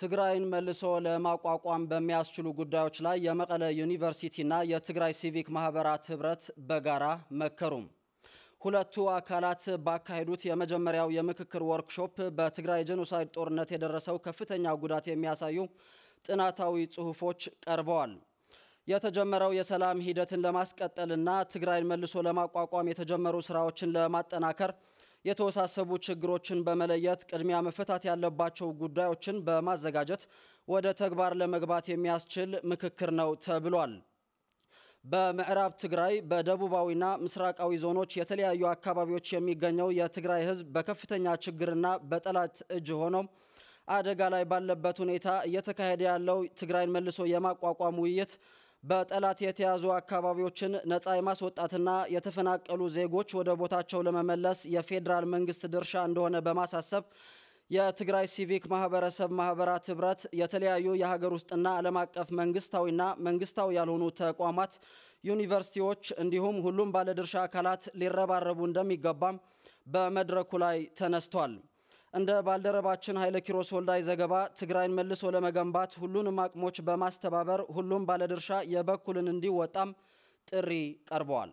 ትግራይን መልሶ ለማቋቋም በሚያስችሉ ጉዳዮች ላይ የመቀለ ዩኒቨርሲቲና የትግራይ ሲቪክ ማህበራት ህብረት በጋራ መከሩም። ሁለቱ አካላት ባካሄዱት የመጀመሪያው የምክክር ወርክሾፕ በትግራይ ጀኖሳይድ ጦርነት የደረሰው ከፍተኛ ጉዳት የሚያሳዩ ጥናታዊ ጽሑፎች ቀርበዋል። የተጀመረው የሰላም ሂደትን ለማስቀጠልና ትግራይን መልሶ ለማቋቋም የተጀመሩ ስራዎችን ለማጠናከር የተወሳሰቡ ችግሮችን በመለየት ቅድሚያ መፈታት ያለባቸው ጉዳዮችን በማዘጋጀት ወደ ተግባር ለመግባት የሚያስችል ምክክር ነው ተብሏል። በምዕራብ ትግራይ በደቡባዊና ምስራቃዊ ዞኖች የተለያዩ አካባቢዎች የሚገኘው የትግራይ ሕዝብ በከፍተኛ ችግርና በጠላት እጅ ሆኖ አደጋ ላይ ባለበት ሁኔታ እየተካሄደ ያለው ትግራይን መልሶ የማቋቋም ውይይት በጠላት የተያዙ አካባቢዎችን ነጻ የማስወጣትና የተፈናቀሉ ዜጎች ወደ ቦታቸው ለመመለስ የፌዴራል መንግስት ድርሻ እንደሆነ በማሳሰብ የትግራይ ሲቪክ ማህበረሰብ ማህበራት ህብረት የተለያዩ የሀገር ውስጥና ዓለም አቀፍ መንግስታዊና መንግስታዊ ያልሆኑ ተቋማት፣ ዩኒቨርሲቲዎች እንዲሁም ሁሉም ባለድርሻ አካላት ሊረባረቡ እንደሚገባም በመድረኩ ላይ ተነስቷል። እንደ ባልደረባችን ኃይለ ኪሮስ ወልዳይ ዘገባ ትግራይን መልሶ ለመገንባት ሁሉንም አቅሞች በማስተባበር ሁሉም ባለድርሻ የበኩልን እንዲወጣም ጥሪ ቀርበዋል።